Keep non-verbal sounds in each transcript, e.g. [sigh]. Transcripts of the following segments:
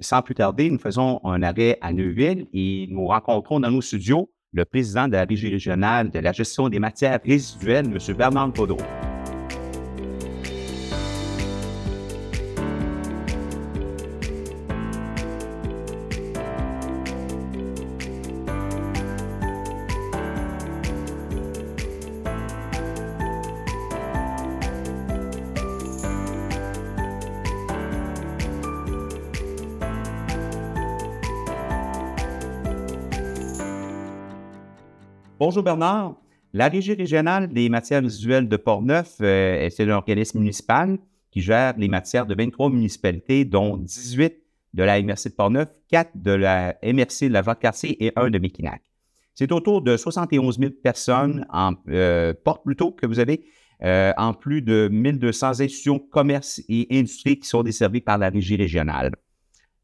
Sans plus tarder, nous faisons un arrêt à Neuville et nous rencontrons dans nos studios le président de la Régie régionale de la gestion des matières résiduelles, M. Bernard Baudreau. Bonjour Bernard. La Régie régionale des matières visuelles de Portneuf, euh, est un organisme municipal qui gère les matières de 23 municipalités, dont 18 de la MRC de Portneuf, 4 de la MRC de la Vente-Cartier et 1 de Mekinac. C'est autour de 71 000 personnes en euh, porte plutôt que vous avez, euh, en plus de 1200 institutions, commerces et industries qui sont desservies par la Régie régionale.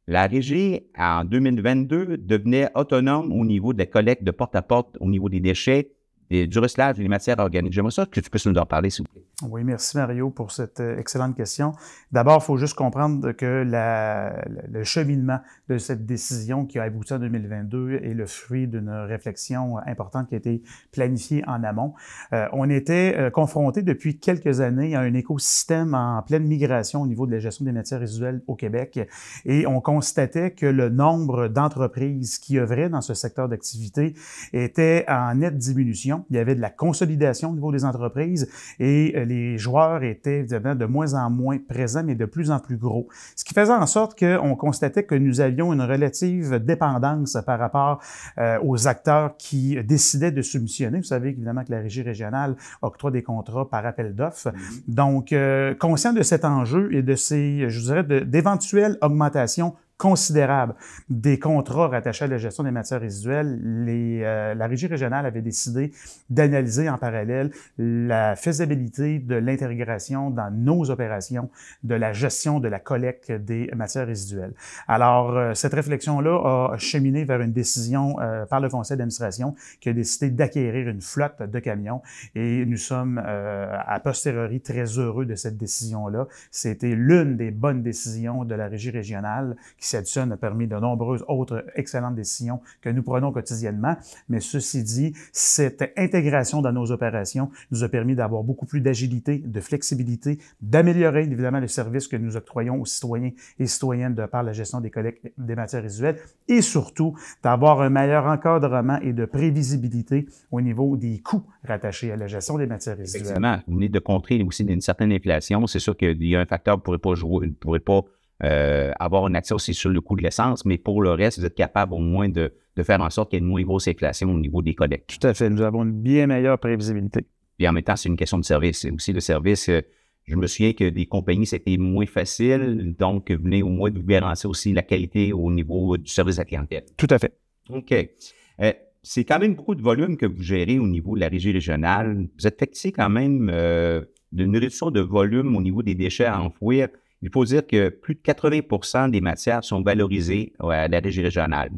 La régie, en 2022, devenait autonome au niveau des la de porte à porte, au niveau des déchets, et du recyclage et des matières organiques. J'aimerais ça que tu puisses nous en parler, s'il vous plaît. Oui, merci Mario pour cette euh, excellente question. D'abord, il faut juste comprendre que la, le cheminement de cette décision qui a abouti en 2022 est le fruit d'une réflexion euh, importante qui a été planifiée en amont. Euh, on était confronté depuis quelques années à un écosystème en pleine migration au niveau de la gestion des matières résiduelles au Québec et on constatait que le nombre d'entreprises qui œuvraient dans ce secteur d'activité était en nette diminution il y avait de la consolidation au niveau des entreprises et euh, les joueurs étaient de moins en moins présents, mais de plus en plus gros. Ce qui faisait en sorte qu'on constatait que nous avions une relative dépendance par rapport euh, aux acteurs qui décidaient de soumissionner. Vous savez évidemment que la régie régionale octroie des contrats par appel d'offres. Mm-hmm. Donc, euh, conscient de cet enjeu et de ces, je dirais, d'éventuelles augmentations considérable des contrats rattachés à la gestion des matières résiduelles. Les, euh, la régie régionale avait décidé d'analyser en parallèle la faisabilité de l'intégration dans nos opérations de la gestion de la collecte des matières résiduelles. Alors, euh, cette réflexion-là a cheminé vers une décision euh, par le conseil d'administration qui a décidé d'acquérir une flotte de camions et nous sommes à posteriori très heureux de cette décision-là. C'était l'une des bonnes décisions de la régie régionale qui nous a permis de nombreuses autres excellentes décisions que nous prenons quotidiennement. Mais ceci dit, cette intégration dans nos opérations nous a permis d'avoir beaucoup plus d'agilité, de flexibilité, d'améliorer évidemment le service que nous octroyons aux citoyens et citoyennes de par la gestion des collectes des matières résiduelles et surtout d'avoir un meilleur encadrement et de prévisibilité au niveau des coûts rattachés à la gestion des matières résiduelles. Exactement. Vous venez de contrer aussi une certaine inflation. C'est sûr qu'il y a un facteur qui ne pourrait pas jouer, pourrait pas euh, avoir un accès aussi sur le coût de l'essence, mais pour le reste, vous êtes capable au moins de, faire en sorte qu'il y ait une moins grosse inflation au niveau des collectes. Tout à fait. Nous avons une bien meilleure prévisibilité. Puis en même temps, c'est une question de service. C'est aussi le service. Euh, je me souviens que des compagnies, c'était moins facile. Donc, venez au moins de vous garantir aussi la qualité au niveau du service à clientèle. Tout à fait. OK. Euh, c'est quand même beaucoup de volume que vous gérez au niveau de la régie régionale. Vous êtes fixé quand même euh, d'une réduction de volume au niveau des déchets à enfouir. Il faut dire que plus de 80 des matières sont valorisées euh, à la régie régionale.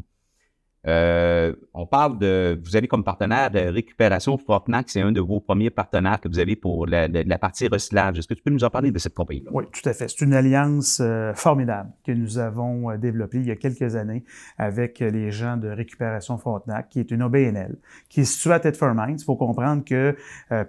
Euh, on parle de, vous avez comme partenaire de récupération Fortnac, c'est un de vos premiers partenaires que vous avez pour la, partie recyclage. Est-ce que tu peux nous en parler de cette compagnie -là? Oui, tout à fait. C'est une alliance euh, formidable que nous avons euh, développée il y a quelques années avec les gens de récupération Fortnac, qui est une OBNL, qui est située à Il faut comprendre que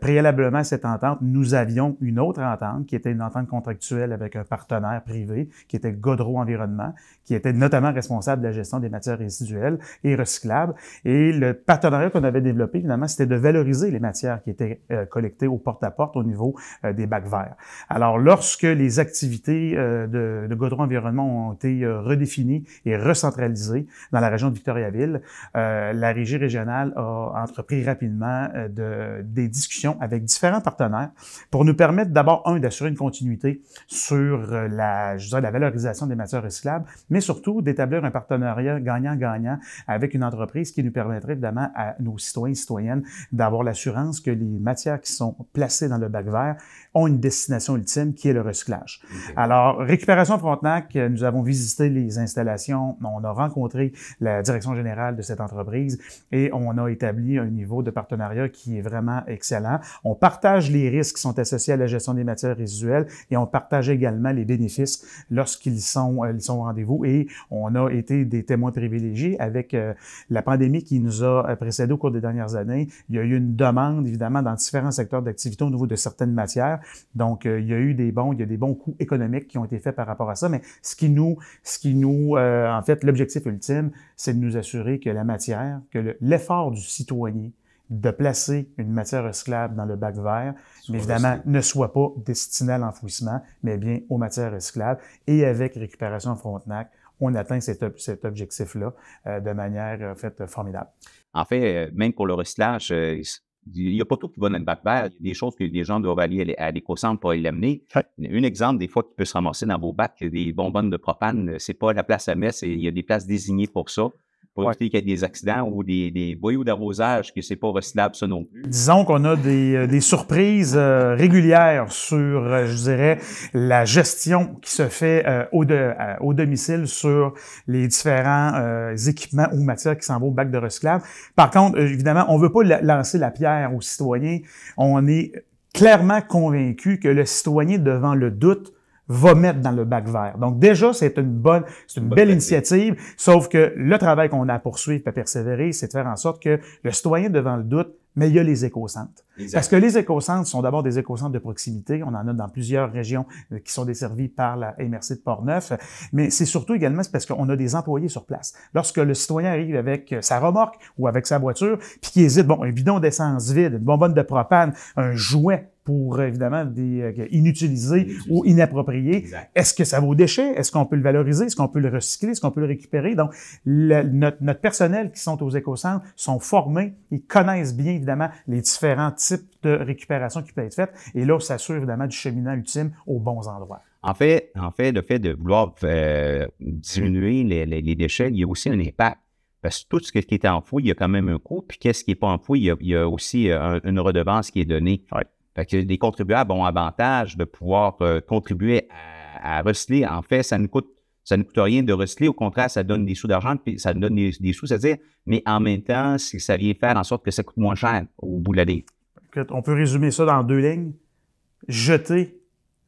préalablement à cette entente, nous avions une autre entente qui était une entente contractuelle avec un partenaire privé qui était Godreau Environnement, qui était notamment responsable de la gestion des matières résiduelles et recyclables. Et le partenariat qu'on avait développé, finalement c'était de valoriser les matières qui étaient euh, collectées au porte-à-porte au niveau euh, des bacs verts. Alors, lorsque les activités euh, de, de Environnement ont été redéfinies et recentralisées dans la région de Victoriaville, la régie régionale a entrepris rapidement des discussions avec différents partenaires pour nous permettre d'abord, un, d'assurer une continuité sur la, je dirais, la valorisation des matières recyclables, mais surtout d'établir un partenariat gagnant-gagnant avec une entreprise qui nous permettrait évidemment à nos citoyens et citoyennes d'avoir l'assurance que les matières qui sont placées dans le bac vert ont une destination ultime qui est le recyclage. Alors, Récupération Frontenac, euh, nous avons visité les installations, on a rencontré la direction générale de cette entreprise et on a établi un niveau de partenariat qui est vraiment excellent. On partage les risques qui sont associés à la gestion des matières résiduelles et on partage également les bénéfices lorsqu'ils sont, euh, ils sont au rendez-vous et on a été des témoins privilégiés avec euh, euh, la pandémie qui nous a euh, précédé au cours des dernières années, il y a eu une demande, évidemment, dans différents secteurs d'activité au niveau de certaines matières. Donc, euh, il y a eu des bons, il des bons coûts économiques qui ont été faits par rapport à ça. Mais ce qui nous, ce qui nous en fait, l'objectif ultime, c'est de nous assurer que la matière, que l'effort du citoyen, de placer une matière recyclable dans le bac vert, évidemment, ne soit pas destiné à l'enfouissement, mais bien aux matières recyclables et avec récupération Frontenac, on atteint cet, objectif-là euh, de manière en euh, fait euh, formidable. En fait, même pour le recyclage, il n'y a pas tout qui va dans le bac vert. Il y a des choses que les gens doivent aller à l'éco-centre pour l'amener. Un exemple, des fois, qui peut se ramasser dans vos bacs, des bonbonnes de propane, c'est pas la place à mettre, il y a des places désignées pour ça pour éviter qu'il y ait des accidents ou des, des boyaux d'arrosage, que c'est pas recyclable ça non plus. Disons qu'on a des, euh, des surprises euh, régulières sur, euh, je dirais, la gestion qui se fait au, de, au domicile sur les différents équipements ou matières qui s'en vont au bac de recyclage. Par contre, évidemment, on veut pas lancer la pierre aux citoyens. On est clairement convaincu que le citoyen, devant le doute, va mettre dans le bac vert. Donc déjà, c'est une bonne, c'est une, belle initiative, sauf que le travail qu'on a à poursuivre, à persévérer, c'est de faire en sorte que le citoyen devant le doute, mais il y a les éco-centres. Parce que les écocentres sont d'abord des écocentres de proximité. On en a dans plusieurs régions euh, qui sont desservies par la MRC de Portneuf. Mais c'est surtout également parce qu'on a des employés sur place. Lorsque le citoyen arrive avec euh, sa remorque ou avec sa voiture, puis qui hésite, bon, un bidon d'essence vide, une bonbonne de propane, un jouet pour euh, évidemment des inutilisés ou inappropriés. Est-ce que ça vaut déchet? Est-ce qu'on peut le valoriser? Est-ce qu'on peut le recycler? Est-ce qu'on peut le récupérer? Donc, notre, personnel qui sont aux écocentres sont formés, ils connaissent bien évidemment les différents types de récupération qui peut être faite. Et là, ça s'assure évidemment du cheminant ultime aux bons endroits. En fait, en fait le fait de vouloir euh, diminuer les, déchets, il y a aussi un impact. Parce que tout ce qui est en fou, il y a quand même un coût. Puis qu'est-ce qui n'est pas en il il y a aussi euh, une redevance qui est donnée. que les contribuables ont avantage de pouvoir euh, contribuer à, à, recycler. En fait, ça ne coûte ça ne coûte rien de recycler. Au contraire, ça donne des sous d'argent, puis ça donne des, sous, c'est-à-dire, mais en même temps, ça vient faire en sorte que ça coûte moins cher au bout de la on peut résumer ça dans deux lignes. Jeter,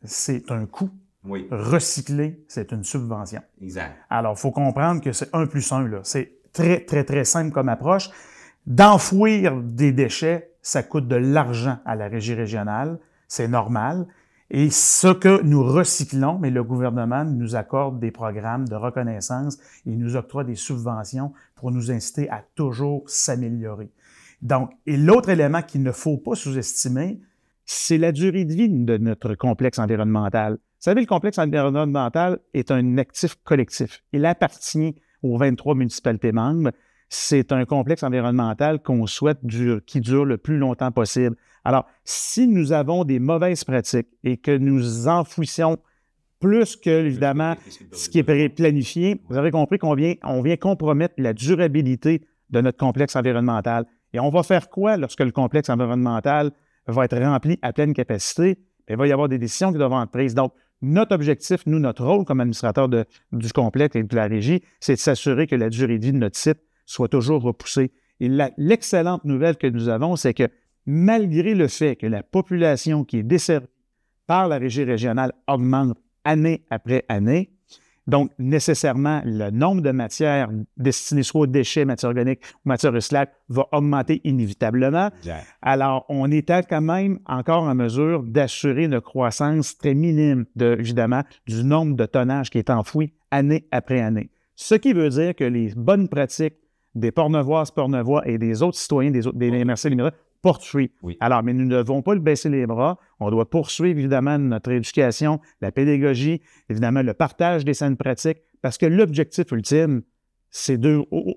c'est un coût. Oui. Recycler, c'est une subvention. Exact. Alors, il faut comprendre que c'est un plus un. C'est très, très, très simple comme approche. D'enfouir des déchets, ça coûte de l'argent à la régie régionale. C'est normal. Et ce que nous recyclons, mais le gouvernement nous accorde des programmes de reconnaissance et nous octroie des subventions pour nous inciter à toujours s'améliorer. Donc, et l'autre élément qu'il ne faut pas sous-estimer, c'est la durée de vie de notre complexe environnemental. Vous savez, le complexe environnemental est un actif collectif. Il appartient aux 23 municipalités membres. C'est un complexe environnemental qu'on souhaite qui dure le plus longtemps possible. Alors, si nous avons des mauvaises pratiques et que nous enfouissons plus que, évidemment, ce qui est planifié, vous avez compris qu'on on vient compromettre la durabilité de notre complexe environnemental. Et on va faire quoi lorsque le complexe environnemental va être rempli à pleine capacité? Il va y avoir des décisions qui doivent être prises. Donc, notre objectif, nous, notre rôle comme administrateur du complexe et de la régie, c'est de s'assurer que la durée de vie de notre site soit toujours repoussée. Et l'excellente nouvelle que nous avons, c'est que malgré le fait que la population qui est desservie par la régie régionale augmente année après année, donc, nécessairement, le nombre de matières destinées soit aux déchets, matières organiques ou matières recyclables va augmenter inévitablement. Alors, on est quand même encore en mesure d'assurer une croissance très minime, de, évidemment, du nombre de tonnages qui est enfoui année après année. Ce qui veut dire que les bonnes pratiques des pornevoises, pornevois et des autres citoyens des, autres, des, oui. Alors, mais nous ne devons pas le baisser les bras. On doit poursuivre, évidemment, notre éducation, la pédagogie, évidemment, le partage des scènes pratiques, parce que l'objectif ultime, c'est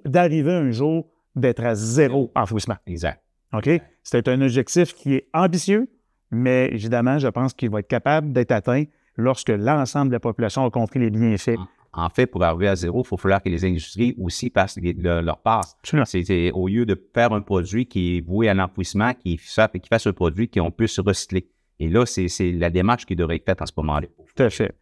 d'arriver un jour d'être à zéro enfouissement. Exact. OK? C'est un objectif qui est ambitieux, mais évidemment, je pense qu'il va être capable d'être atteint lorsque l'ensemble de la population a compris les bienfaits ah en fait, pour arriver à zéro, il faut falloir que les industries aussi passent leur part. C'est au lieu de faire un produit qui est voué à l'enfouissement, qui, qui fasse un produit qu'on peut se recycler. Et là, c'est la démarche qui devrait être faite en ce moment-là. Tout à fait.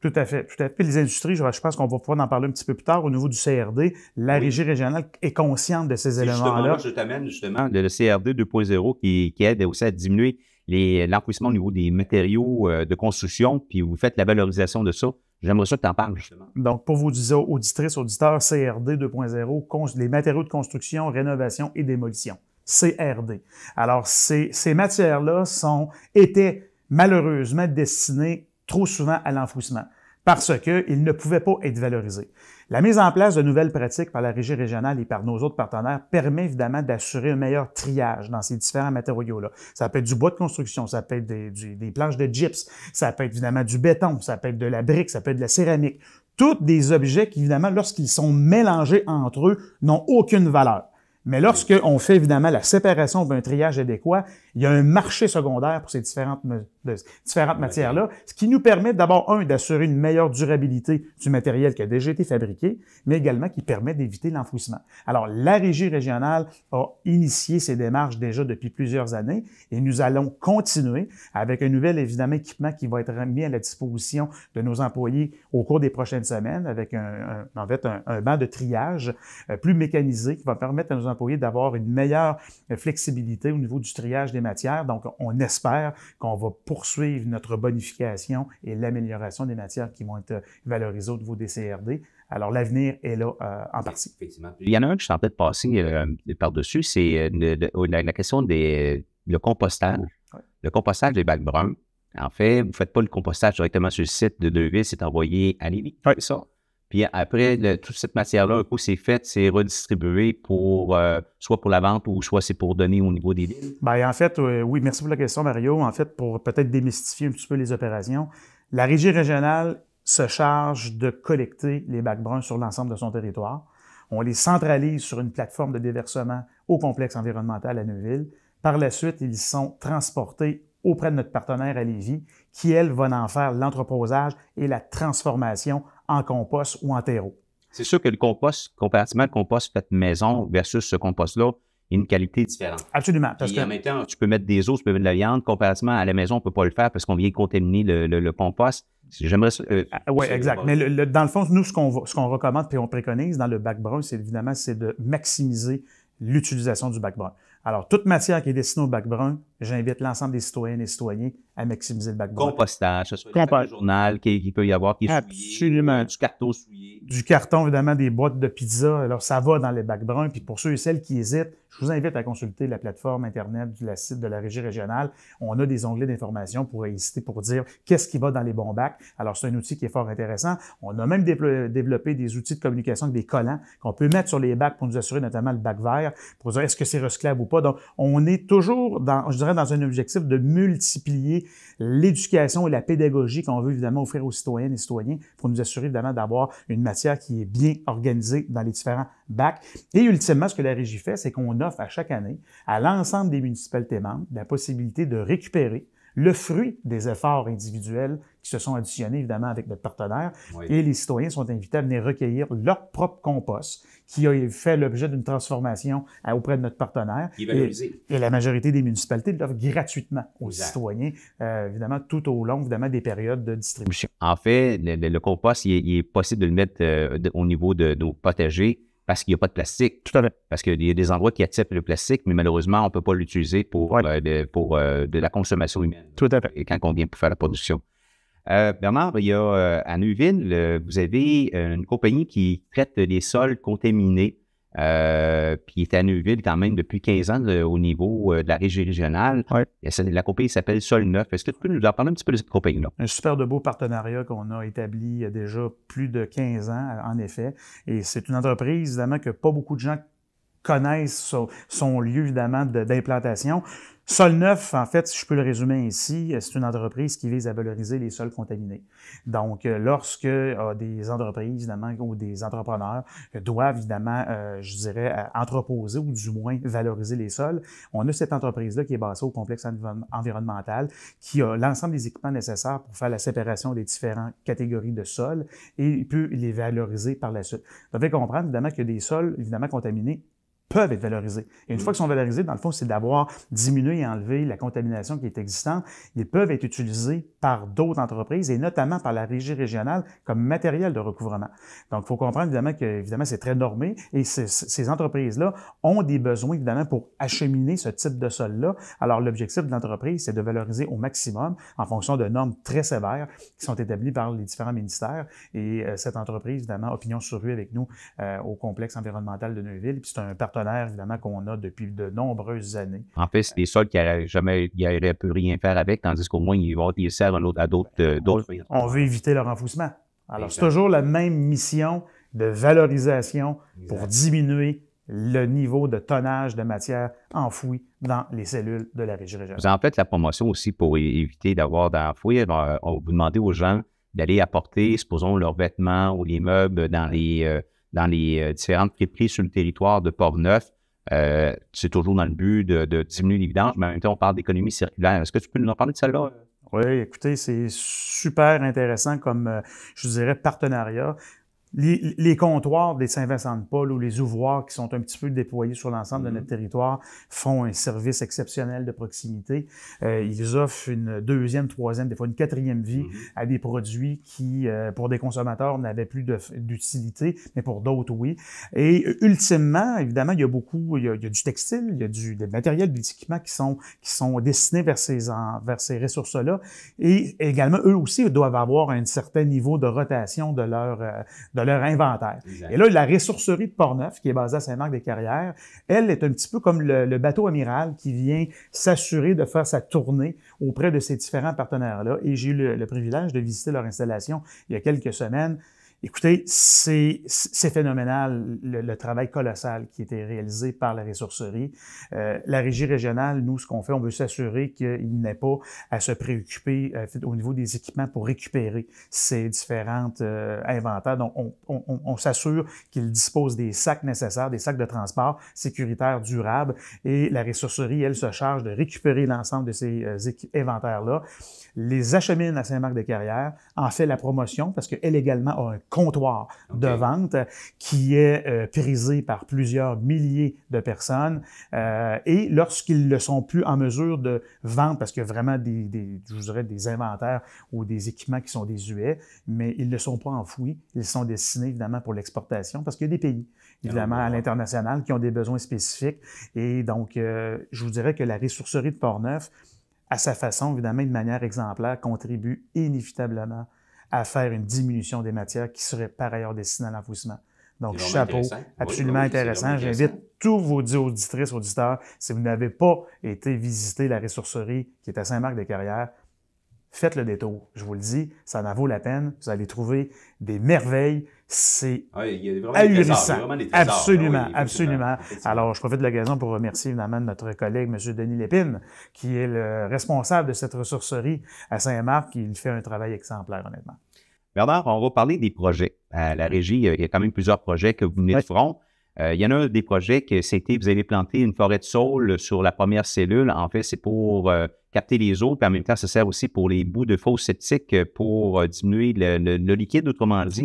Tout à fait. Tout à fait. Les industries, je pense qu'on va pouvoir en parler un petit peu plus tard au niveau du CRD. La régie régionale est consciente de ces éléments-là. Je t'amène justement le CRD 2.0 qui, qui, aide aussi à diminuer l'enfouissement au niveau des matériaux euh, de construction, puis vous faites la valorisation de ça. J'aimerais ça que tu en parles, justement. Donc, pour vous, auditrice, auditeur, CRD 2.0, les matériaux de construction, rénovation et démolition. CRD. Alors, ces, ces matières-là sont, étaient malheureusement destinées trop souvent à l'enfouissement parce qu'ils ne pouvaient pas être valorisés. La mise en place de nouvelles pratiques par la Régie régionale et par nos autres partenaires permet évidemment d'assurer un meilleur triage dans ces différents matériaux-là. Ça peut être du bois de construction, ça peut être des, planches de gyps, ça peut être évidemment du béton, ça peut être de la brique, ça peut être de la céramique. Toutes des objets qui, évidemment, lorsqu'ils sont mélangés entre eux, n'ont aucune valeur. Mais lorsqu'on fait évidemment la séparation d'un triage adéquat, il y a un marché secondaire pour ces différentes de différentes matières-là, ce qui nous permet d'abord, un, d'assurer une meilleure durabilité du matériel qui a déjà été fabriqué, mais également qui permet d'éviter l'enfouissement. Alors, la régie régionale a initié ces démarches déjà depuis plusieurs années et nous allons continuer avec un nouvel, évidemment, équipement qui va être mis à la disposition de nos employés au cours des prochaines semaines avec un, en fait, un, un, banc de triage euh, plus mécanisé qui va permettre à nos employés d'avoir une meilleure euh, flexibilité au niveau du triage des matières. Donc, on espère qu'on va poursuivre notre bonification et l'amélioration des matières qui vont être valorisées au niveau des CRD. Alors, l'avenir est là euh, en partie. Il y en a un que je suis en train de passer euh, par-dessus, c'est euh, la, question des le compostage. Le compostage des bacs bruns. En fait, vous ne faites pas le compostage directement sur le site de Devis, c'est envoyé à Lévis. Oui, ça. Puis après, toute cette matière-là, un coup, c'est fait, c'est redistribué pour euh, soit pour la vente ou soit c'est pour donner au niveau des villes. Bien, en fait, euh, oui, merci pour la question, Mario. En fait, pour peut-être démystifier un petit peu les opérations, la régie régionale se charge de collecter les bacs bruns sur l'ensemble de son territoire. On les centralise sur une plateforme de déversement au complexe environnemental à Neuville. Par la suite, ils sont transportés auprès de notre partenaire à Lévis, qui, elle, va en faire l'entreposage et la transformation en compost ou en terreau. C'est sûr que le compost, comparativement le compost fait maison versus ce compost-là, il a une qualité différente. Absolument. Parce que... même temps, tu peux mettre des os, tu peux mettre de la viande. Comparativement à la maison, on ne peut pas le faire parce qu'on vient contaminer le, le, compost. J'aimerais euh, ah, oui, exact. Mais dans le fond, nous, ce qu'on qu'on recommande et on préconise dans le bac brun, c'est évidemment c'est de maximiser l'utilisation du bac brun. Alors, toute matière qui est destinée au bac brun j'invite l'ensemble des citoyennes et citoyens à maximiser le bac brun. Compostage, ce soit journal qu'il qui peut y avoir, qui est Absolument. du carton souillé. Du carton, évidemment, des boîtes de pizza. Alors, ça va dans les bacs bruns. Puis pour ceux et celles qui hésitent, je vous invite à consulter la plateforme Internet du site de la Régie régionale. On a des onglets d'information pour hésiter, pour dire qu'est-ce qui va dans les bons bacs. Alors, c'est un outil qui est fort intéressant. On a même développé des outils de communication avec des collants qu'on peut mettre sur les bacs pour nous assurer notamment le bac vert, pour dire est-ce que c'est recyclable ou pas. Donc, on est toujours dans, dans un objectif de multiplier l'éducation et la pédagogie qu'on veut évidemment offrir aux citoyennes et citoyens pour nous assurer évidemment d'avoir une matière qui est bien organisée dans les différents bacs. Et ultimement, ce que la Régie fait, c'est qu'on offre à chaque année à l'ensemble des municipalités membres la possibilité de récupérer le fruit des efforts individuels qui se sont additionnés évidemment avec notre partenaire. Et les citoyens sont invités à venir recueillir leur propre compost qui a fait l'objet d'une transformation auprès de notre partenaire. Et, la majorité des municipalités l'offrent gratuitement aux citoyens, euh, évidemment, tout au long évidemment, des périodes de distribution. En fait, le, compost, il est, possible de le mettre euh, au niveau de nos potagers parce qu'il n'y a pas de plastique. Tout à fait. Parce qu'il y a des endroits qui acceptent le plastique, mais malheureusement, on ne peut pas l'utiliser pour, euh, euh, de, la consommation humaine. Tout à fait. Et quand on vient pour faire la production. Euh, Bernard, il y a à Neuville, vous avez une compagnie qui traite les sols contaminés. Euh, puis il est à Neuville quand même depuis 15 ans au niveau euh, de la région régionale. La compagnie s'appelle Sol 9. Est-ce que tu peux nous en parler un petit peu de cette compagnie-là? Un super de beau partenariat qu'on a établi il y a déjà plus de 15 ans, en effet. Et c'est une entreprise, évidemment, que pas beaucoup de gens connaissent son, lieu, évidemment, d'implantation. Sol9, en fait, si je peux le résumer ainsi, euh, c'est une entreprise qui vise à valoriser les sols contaminés. Donc, euh, lorsque euh, des entreprises, évidemment, ou des entrepreneurs doivent, évidemment, je dirais, entreposer ou du moins valoriser les sols, on a cette entreprise-là qui est basée au complexe environnemental, qui a l'ensemble des équipements nécessaires pour faire la séparation des différentes catégories de sols et peut les valoriser par la suite. Vous devez comprendre, évidemment, que des sols, évidemment, contaminés peuvent être valorisés. Et une mm. fois qu'ils sont valorisés, dans le fond, c'est d'avoir diminué et enlevé la contamination qui est existante. Ils peuvent être utilisés par d'autres entreprises et notamment par la régie régionale comme matériel de recouvrement. Donc, il faut comprendre évidemment que évidemment, c'est très normé et ces entreprises-là ont des besoins évidemment pour acheminer ce type de sol-là. Alors, l'objectif de l'entreprise, c'est de valoriser au maximum en fonction de normes très sévères qui sont établies par les différents ministères. Et euh, cette entreprise, évidemment, Opinion sur rue avec nous euh, au complexe environnemental de Neuville, puis c'est un partenaire évidemment, qu'on a depuis de nombreuses années. En fait, c'est des sols qui n'auraient jamais pu rien faire avec, tandis qu'au moins, ils vont ils servent à d'autres. pays. Euh, on, veut éviter leur enfouissement. Alors, c'est toujours la même mission de valorisation pour diminuer le niveau de tonnage de matière enfouie dans les cellules de la région. régionale. en fait la promotion aussi pour éviter d'avoir d'enfouir. Euh, vous demandez aux gens d'aller apporter, mm. supposons, leurs vêtements ou les meubles dans les, euh, dans les euh, différentes friperies sur le territoire de Port-Neuf. Euh, c'est toujours dans le but de, diminuer l'évidence, mais en même temps, on parle d'économie circulaire. Est-ce que tu peux nous en parler de celle-là? Oui, écoutez, c'est super intéressant comme, euh, je dirais, partenariat les, comptoirs des Saint-Vincent-de-Paul ou les ouvroirs qui sont un petit peu déployés sur l'ensemble de mm-hmm. notre territoire font un service exceptionnel de proximité. Euh, ils offrent une deuxième, troisième, des fois une quatrième vie mm-hmm. à des produits qui, euh, pour des consommateurs, n'avaient plus d'utilité, mais pour d'autres, oui. Et ultimement, évidemment, il y a beaucoup, il y a, du textile, il y a du des matériels, des équipements qui sont, qui sont destinés vers ces, vers ces ressources-là. Et également, eux aussi doivent avoir un certain niveau de rotation de leur... Euh, leur inventaire. Et là, la ressourcerie de Portneuf, qui est basée à Saint-Marc-des-Carrières, elle est un petit peu comme le, bateau amiral qui vient s'assurer de faire sa tournée auprès de ces différents partenaires-là. Et j'ai eu le privilège de visiter leur installation il y a quelques semaines. Écoutez, c'est phénoménal le, travail colossal qui a été réalisé par la ressourcerie. Euh, la régie régionale, nous, ce qu'on fait, on veut s'assurer qu'il n'est pas à se préoccuper euh, au niveau des équipements pour récupérer ces différentes euh, inventaires. Donc, on, s'assure qu'il dispose des sacs nécessaires, des sacs de transport sécuritaires, durables, et la ressourcerie, elle, se charge de récupérer l'ensemble de ces inventaires-là, les achemine à Saint-Marc-des-Carrières, en fait la promotion parce qu'elle également a un comptoir de vente qui est euh, prisé par plusieurs milliers de personnes. Euh, et lorsqu'ils ne sont plus en mesure de vendre, parce qu'il y a vraiment des, des, je dirais, des inventaires ou des équipements qui sont désuets, mais ils ne sont pas enfouis, ils sont destinés évidemment pour l'exportation, parce qu'il y a des pays, ah, évidemment, ben à l'international qui ont des besoins spécifiques. Et donc, euh, je vous dirais que la ressourcerie de Portneuf, à sa façon, évidemment, de manière exemplaire, contribue inévitablement à faire une diminution des matières qui serait par ailleurs destinée à l'enfouissement. Donc, chapeau, absolument intéressant. J'invite tous vos auditrices, auditeurs, si vous n'avez pas été visiter la ressourcerie qui est à Saint-Marc-des-Carrières, faites le détour. Je vous le dis, ça en vaut la peine. Vous allez trouver des merveilles. C'est ahurissant. Absolument, absolument. absolument. Alors, je profite de l'occasion pour remercier évidemment notre collègue, M. Denis Lépine, qui est le responsable de cette ressourcerie à Saint-Marc. Il fait un travail exemplaire, honnêtement. Bernard, on va parler des projets. À euh, la régie, euh, il y a quand même plusieurs projets que vous venez de front. Euh, il y en a des projets que c'était, vous avez planté une forêt de saule sur la première cellule. En fait, c'est pour euh, capter les eaux, puis en même temps, ça sert aussi pour les bouts de fosses septiques euh, pour diminuer le, liquide, autrement dit.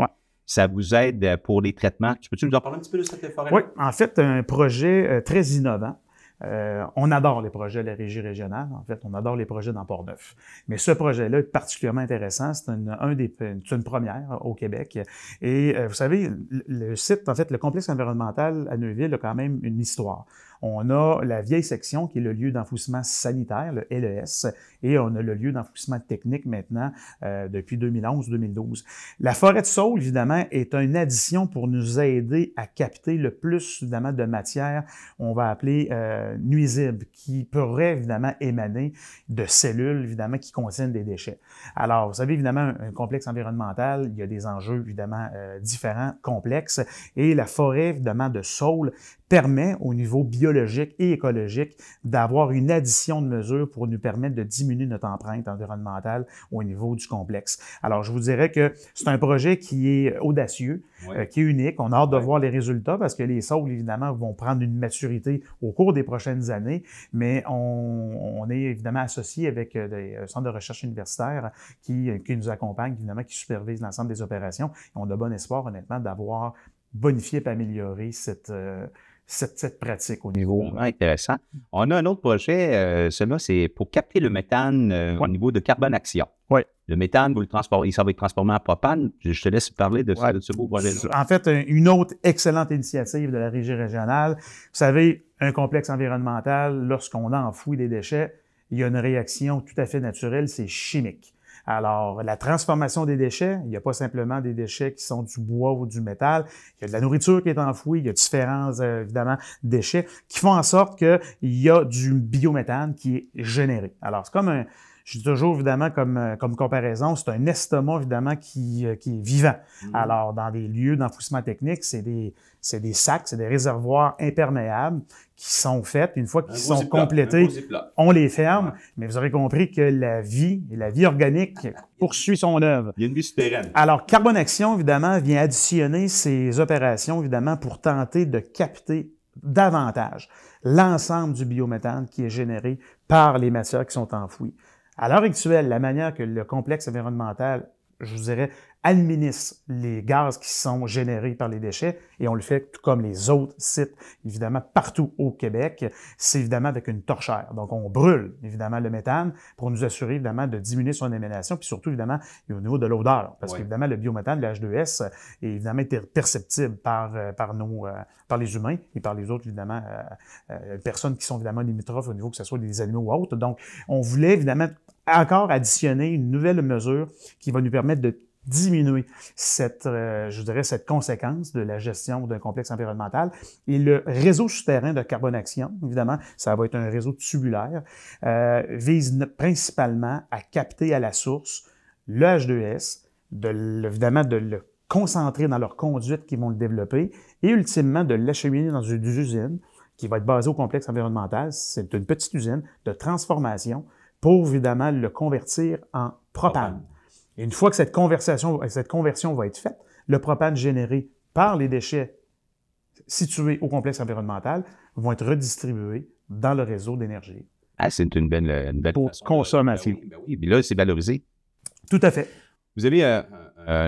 Ça vous aide pour les traitements. Tu Peux-tu nous en parler un petit peu de cette forêt? Oui, en fait, un projet très innovant euh, on adore les projets de la régie régionale, en fait, on adore les projets dans neuf Mais ce projet-là est particulièrement intéressant, c'est une, un des, une première au Québec. Et euh, vous savez, le site, en fait, le complexe environnemental à Neuville a quand même une histoire. On a la vieille section qui est le lieu d'enfouissement sanitaire, le LES, et on a le lieu d'enfouissement technique maintenant euh, depuis 2011-2012. La forêt de saule, évidemment, est une addition pour nous aider à capter le plus, évidemment, de matière, on va appeler euh, nuisible, qui pourrait, évidemment, émaner de cellules, évidemment, qui contiennent des déchets. Alors, vous savez, évidemment, un complexe environnemental, il y a des enjeux, évidemment, euh, différents, complexes, et la forêt, évidemment, de saule permet au niveau biologique et écologique d'avoir une addition de mesures pour nous permettre de diminuer notre empreinte environnementale au niveau du complexe. Alors, je vous dirais que c'est un projet qui est audacieux, euh, qui est unique. On a hâte de voir les résultats parce que les sols, évidemment, vont prendre une maturité au cours des prochaines années, mais on, est évidemment associé avec euh, des euh, centres de recherche universitaires qui, qui nous accompagnent, évidemment, qui supervisent l'ensemble des opérations. on a bon espoir, honnêtement, d'avoir bonifié et amélioré cette, cette, pratique au niveau. intéressant. On a un autre projet, euh, c'est pour capter le méthane euh, au niveau de carbone action. Oui. Le méthane, vous le va être transformé en propane. Je te laisse parler de, ce, de ce beau projet-là. En fait, une autre excellente initiative de la Régie régionale. Vous savez, un complexe environnemental, lorsqu'on enfouit des déchets, il y a une réaction tout à fait naturelle, c'est chimique. Alors, la transformation des déchets, il n'y a pas simplement des déchets qui sont du bois ou du métal, il y a de la nourriture qui est enfouie, il y a différents, euh, évidemment, déchets qui font en sorte qu'il y a du biométhane qui est généré. Alors, c'est comme un je dis toujours, évidemment, comme, euh, comme comparaison, c'est un estomac, évidemment, qui, euh, qui est vivant. Mm-hmm. Alors, dans des lieux d'enfouissement technique, c'est des, c'est des sacs, c'est des réservoirs imperméables qui sont faits. Une fois qu'ils sont complétés, on les ferme. Mais vous aurez compris que la vie, la vie organique [laughs] poursuit son œuvre. Il y a une vie souterraine. Alors, Carbon Action, évidemment, vient additionner ces opérations, évidemment, pour tenter de capter davantage l'ensemble du biométhane qui est généré par les matières qui sont enfouies. À l'heure actuelle, la manière que le complexe environnemental, je vous dirais, administre les gaz qui sont générés par les déchets et on le fait tout comme les autres sites, évidemment, partout au Québec. C'est évidemment avec une torchère. Donc, on brûle, évidemment, le méthane pour nous assurer, évidemment, de diminuer son émanation, puis surtout, évidemment, au niveau de l'odeur. Parce qu'évidemment, le biométhane, le H2S, est évidemment perceptible par, euh, par, nos, euh, par les humains et par les autres, évidemment, euh, personnes qui sont évidemment limitrophes au niveau que ce soit des animaux ou autres. Donc, on voulait, évidemment, encore additionner une nouvelle mesure qui va nous permettre de diminuer cette, euh, je dirais, cette conséquence de la gestion d'un complexe environnemental. Et le réseau souterrain de action évidemment, ça va être un réseau tubulaire, euh, vise principalement à capter à la source le H2S, de, évidemment de le concentrer dans leur conduite qui vont le développer et ultimement de l'acheminer dans une usine qui va être basée au complexe environnemental. C'est une petite usine de transformation pour évidemment le convertir en propane. Et une fois que cette, conversation, cette conversion va être faite, le propane généré par les déchets situés au complexe environnemental vont être redistribués dans le réseau d'énergie. Ah, c'est une belle, une belle pour ben ben oui, mais là, c'est valorisé. Tout à fait. Vous avez euh, euh,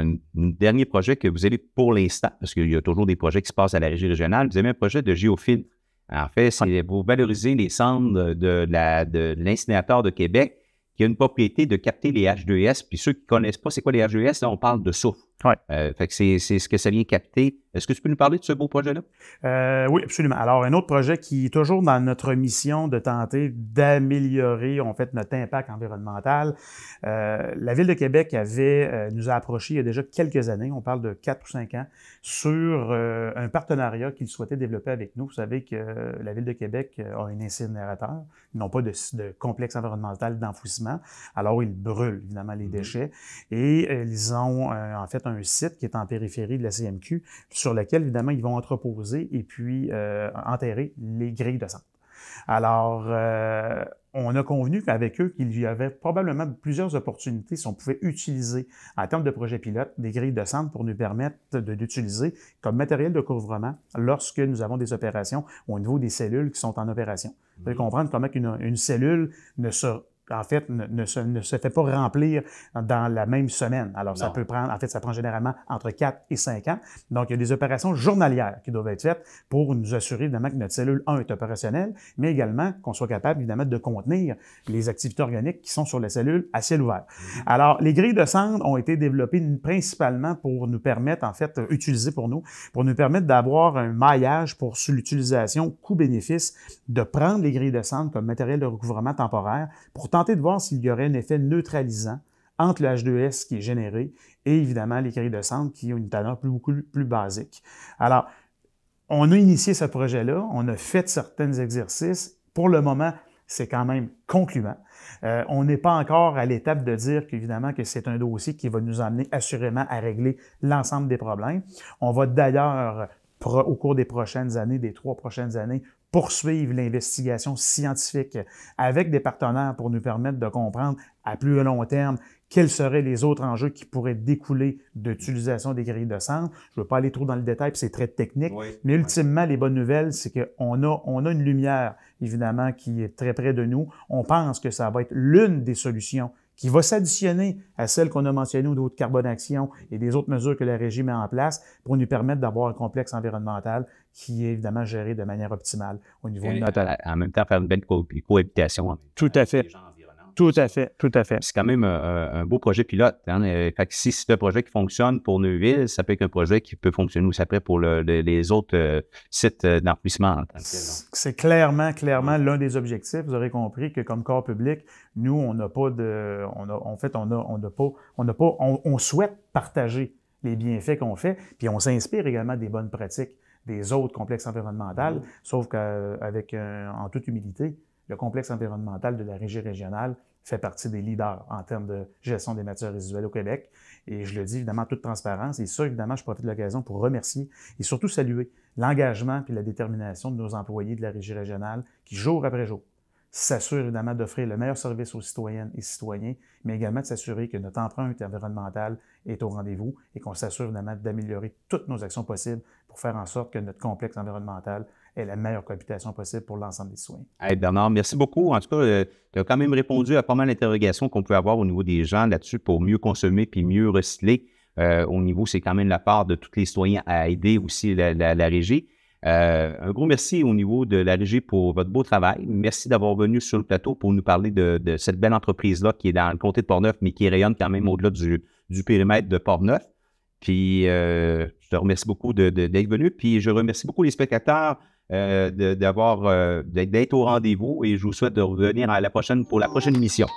un dernier projet que vous avez pour l'instant, parce qu'il y a toujours des projets qui se passent à la régie régionale. Vous avez un projet de géophile. En fait, c'est vous valorisez les cendres de, de l'incinérateur de Québec qui a une propriété de capter les H2S. Puis ceux qui ne connaissent pas, c'est quoi les H2S? Là, on parle de souffle. Ouais. Euh, fait que c'est, ce que ça vient capter. Est-ce que tu peux nous parler de ce beau projet-là? Euh, oui, absolument. Alors, un autre projet qui est toujours dans notre mission de tenter d'améliorer, en fait, notre impact environnemental. Euh, la Ville de Québec avait, nous a approché il y a déjà quelques années, on parle de 4 ou 5 ans, sur un partenariat qu'ils souhaitaient développer avec nous. Vous savez que la Ville de Québec a un incinérateur. Ils n'ont pas de, complexe environnemental d'enfouissement. Alors, ils brûlent, évidemment, les mm-hmm. déchets. Et ils ont, en fait, un site qui est en périphérie de la CMQ, sur lequel, évidemment, ils vont entreposer et puis euh, enterrer les grilles de centre. Alors, euh, on a convenu avec eux qu'il y avait probablement plusieurs opportunités si on pouvait utiliser, en termes de projet pilote, des grilles de centre pour nous permettre de d'utiliser comme matériel de couvrement lorsque nous avons des opérations au niveau des cellules qui sont en opération. Vous pouvez mhm. comprendre comment une, une cellule ne se en fait, ne, ne, se, fait pas remplir dans la même semaine. Alors, ça peut prendre, en fait, ça prend généralement entre 4 et 5 ans. Donc, il y a des opérations journalières qui doivent être faites pour nous assurer, évidemment, que notre cellule 1 est opérationnelle, mais également qu'on soit capable, évidemment, de contenir les activités organiques qui sont sur la cellule à ciel ouvert. Mm-hmm. Alors, les grilles de cendres ont été développées principalement pour nous permettre, en fait, euh, utiliser pour nous, pour nous permettre d'avoir un maillage pour l'utilisation coût-bénéfice, de prendre les grilles de cendres comme matériel de recouvrement temporaire pour de voir s'il y aurait un effet neutralisant entre le H2S qui est généré et évidemment les grilles de centre qui ont une teneur plus, beaucoup plus basique. Alors, on a initié ce projet-là, on a fait certains exercices. Pour le moment, c'est quand même concluant. Euh, on n'est pas encore à l'étape de dire qu'évidemment que c'est un dossier qui va nous amener assurément à régler l'ensemble des problèmes. On va d'ailleurs au cours des prochaines années, des trois prochaines années, poursuivre l'investigation scientifique avec des partenaires pour nous permettre de comprendre à plus long terme quels seraient les autres enjeux qui pourraient découler de l'utilisation des grilles de centre. Je ne veux pas aller trop dans le détail, c'est très technique. mais ultimement, les bonnes nouvelles, c'est qu'on a, on a une lumière, évidemment, qui est très près de nous. On pense que ça va être l'une des solutions qui va s'additionner à celle qu'on a mentionnée au d'autres de et des autres mesures que la régie met en place pour nous permettre d'avoir un complexe environnemental qui est évidemment géré de manière optimale au niveau euh, de notre... En même temps, faire une belle cohabitation. Tout à fait. Tout à fait, tout à fait. C'est quand même euh, un, beau projet pilote. Hein, euh, si c'est un projet qui fonctionne pour Neuville, ça peut être un projet qui peut fonctionner aussi après pour les autres euh, sites d'enfouissement. C'est clairement, clairement l'un des objectifs. Vous aurez compris que comme corps public, nous, on n'a pas de. On a, en fait, on n'a on pas. On, n'a pas on, souhaite partager les bienfaits qu'on fait, puis on s'inspire également des bonnes pratiques des autres complexes environnementaux, mm-hmm. sauf qu'avec, en toute humilité, le complexe environnemental de la régie régionale fait partie des leaders en termes de gestion des matières résiduelles au Québec. Et je le dis évidemment en toute transparence. Et ça, évidemment, je profite de l'occasion pour remercier et surtout saluer l'engagement et la détermination de nos employés de la Régie régionale qui, jour après jour, s'assurent évidemment d'offrir le meilleur service aux citoyennes et citoyens, mais également de s'assurer que notre empreinte environnementale est au rendez-vous et qu'on s'assure évidemment d'améliorer toutes nos actions possibles pour faire en sorte que notre complexe environnemental la meilleure cohabitation possible pour l'ensemble des soins. Bernard, merci beaucoup. En tout cas, euh, tu as quand même répondu à pas mal d'interrogations qu'on peut avoir au niveau des gens là-dessus pour mieux consommer puis mieux recycler. Euh, au niveau, c'est quand même la part de tous les citoyens à aider aussi la, régie. Euh, un gros merci au niveau de la régie pour votre beau travail. Merci d'avoir venu sur le plateau pour nous parler de, cette belle entreprise-là qui est dans le comté de Portneuf, mais qui rayonne quand même au-delà du, périmètre de Portneuf. Puis, je te remercie beaucoup d'être venu. Puis, je remercie beaucoup les spectateurs euh, d'avoir euh, d'être au rendez-vous et je vous souhaite de revenir à la prochaine pour la prochaine émission.